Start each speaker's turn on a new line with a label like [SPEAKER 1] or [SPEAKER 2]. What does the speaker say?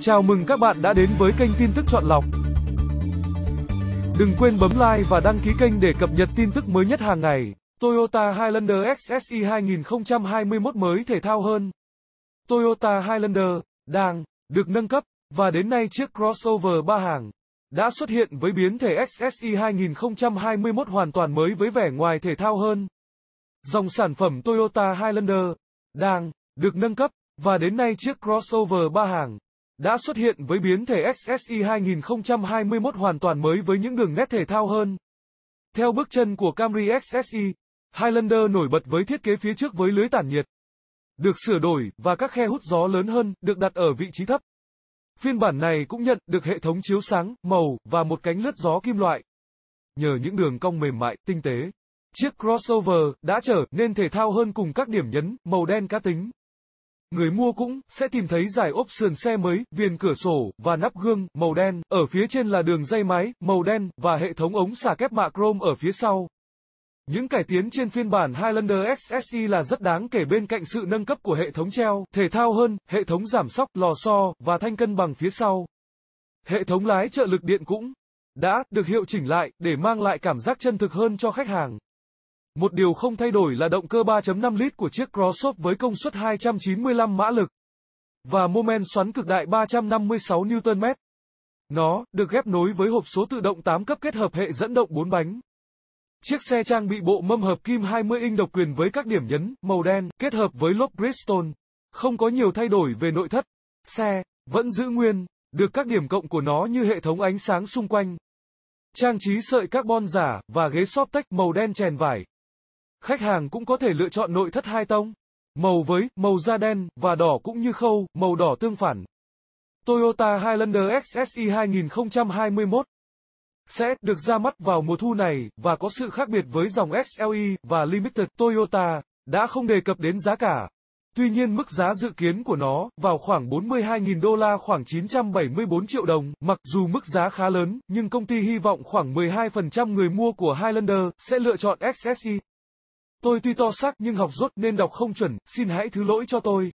[SPEAKER 1] Chào mừng các bạn đã đến với kênh tin tức chọn lọc. Đừng quên bấm like và đăng ký kênh để cập nhật tin tức mới nhất hàng ngày. Toyota Highlander XSI 2021 mới thể thao hơn. Toyota Highlander đang được nâng cấp và đến nay chiếc crossover ba hàng đã xuất hiện với biến thể XSI 2021 hoàn toàn mới với vẻ ngoài thể thao hơn. Dòng sản phẩm Toyota Highlander đang được nâng cấp và đến nay chiếc crossover ba hàng đã xuất hiện với biến thể XSI 2021 hoàn toàn mới với những đường nét thể thao hơn. Theo bước chân của Camry XSI, Highlander nổi bật với thiết kế phía trước với lưới tản nhiệt, được sửa đổi và các khe hút gió lớn hơn được đặt ở vị trí thấp. Phiên bản này cũng nhận được hệ thống chiếu sáng, màu và một cánh lướt gió kim loại. Nhờ những đường cong mềm mại, tinh tế, chiếc crossover đã trở nên thể thao hơn cùng các điểm nhấn màu đen cá tính. Người mua cũng sẽ tìm thấy giải ốp sườn xe mới, viền cửa sổ và nắp gương màu đen, ở phía trên là đường dây máy màu đen và hệ thống ống xả kép mạ chrome ở phía sau. Những cải tiến trên phiên bản Highlander XSI là rất đáng kể bên cạnh sự nâng cấp của hệ thống treo, thể thao hơn, hệ thống giảm sóc, lò xo và thanh cân bằng phía sau. Hệ thống lái trợ lực điện cũng đã được hiệu chỉnh lại để mang lại cảm giác chân thực hơn cho khách hàng. Một điều không thay đổi là động cơ 3.5 lít của chiếc Crossover với công suất 295 mã lực và mô men xoắn cực đại 356 Nm. Nó được ghép nối với hộp số tự động 8 cấp kết hợp hệ dẫn động 4 bánh. Chiếc xe trang bị bộ mâm hợp kim 20 inch độc quyền với các điểm nhấn màu đen kết hợp với lốp Bridgestone. Không có nhiều thay đổi về nội thất. Xe vẫn giữ nguyên, được các điểm cộng của nó như hệ thống ánh sáng xung quanh, trang trí sợi carbon giả và ghế softtex màu đen chèn vải. Khách hàng cũng có thể lựa chọn nội thất hai tông, màu với màu da đen và đỏ cũng như khâu màu đỏ tương phản. Toyota Highlander XSI 2021 sẽ được ra mắt vào mùa thu này và có sự khác biệt với dòng XLE và Limited Toyota đã không đề cập đến giá cả. Tuy nhiên mức giá dự kiến của nó vào khoảng 42.000 đô la khoảng 974 triệu đồng, mặc dù mức giá khá lớn, nhưng công ty hy vọng khoảng 12% người mua của Highlander sẽ lựa chọn XSE. Tôi tuy to xác nhưng học rốt nên đọc không chuẩn, xin hãy thứ lỗi cho tôi.